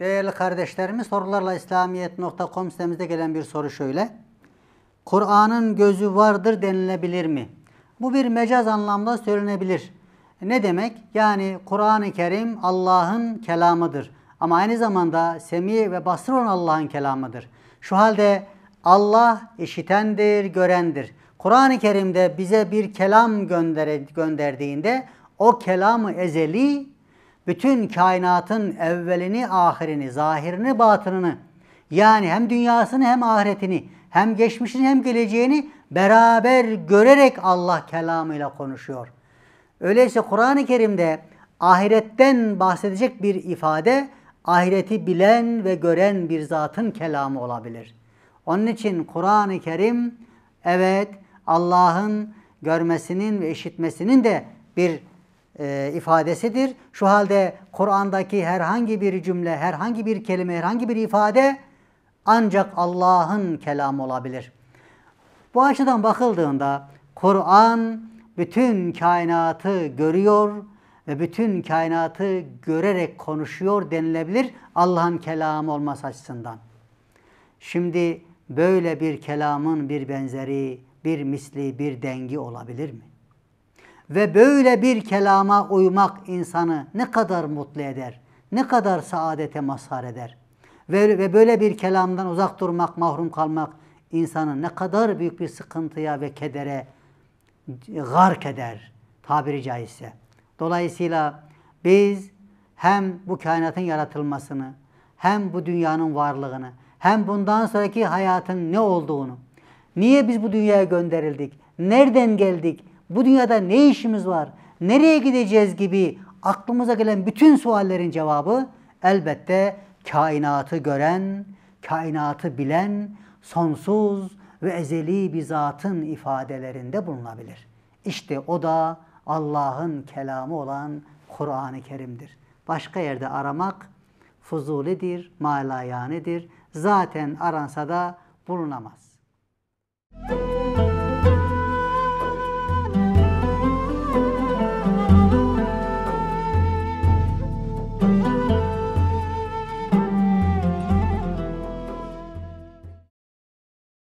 Değerli kardeşlerimiz sorularla İslamiyet.com sitemizde gelen bir soru şöyle. Kur'an'ın gözü vardır denilebilir mi? Bu bir mecaz anlamda söylenebilir. Ne demek? Yani Kur'an-ı Kerim Allah'ın kelamıdır. Ama aynı zamanda semi ve basır olan Allah'ın kelamıdır. Şu halde Allah işitendir, görendir. Kur'an-ı Kerim'de bize bir kelam gönder gönderdiğinde o kelamı ezeli bütün kainatın evvelini, ahirini, zahirini, batınını yani hem dünyasını hem ahiretini, hem geçmişini hem geleceğini beraber görerek Allah kelamıyla konuşuyor. Öyleyse Kur'an-ı Kerim'de ahiretten bahsedecek bir ifade ahireti bilen ve gören bir zatın kelamı olabilir. Onun için Kur'an-ı Kerim evet Allah'ın görmesinin ve işitmesinin de bir e, ifadesidir. Şu halde Kur'an'daki herhangi bir cümle, herhangi bir kelime, herhangi bir ifade ancak Allah'ın kelamı olabilir. Bu açıdan bakıldığında Kur'an bütün kainatı görüyor ve bütün kainatı görerek konuşuyor denilebilir Allah'ın kelamı olması açısından. Şimdi böyle bir kelamın bir benzeri, bir misli, bir dengi olabilir mi? Ve böyle bir kelama uymak insanı ne kadar mutlu eder, ne kadar saadete mazhar eder. Ve, ve böyle bir kelamdan uzak durmak, mahrum kalmak insanı ne kadar büyük bir sıkıntıya ve kedere gark eder tabiri caizse. Dolayısıyla biz hem bu kainatın yaratılmasını, hem bu dünyanın varlığını, hem bundan sonraki hayatın ne olduğunu, niye biz bu dünyaya gönderildik, nereden geldik, bu dünyada ne işimiz var, nereye gideceğiz gibi aklımıza gelen bütün suallerin cevabı elbette kainatı gören, kainatı bilen, sonsuz ve ezeli bir zatın ifadelerinde bulunabilir. İşte o da Allah'ın kelamı olan Kur'an-ı Kerim'dir. Başka yerde aramak fuzulidir, malayanidir. Zaten aransa da bulunamaz. Müzik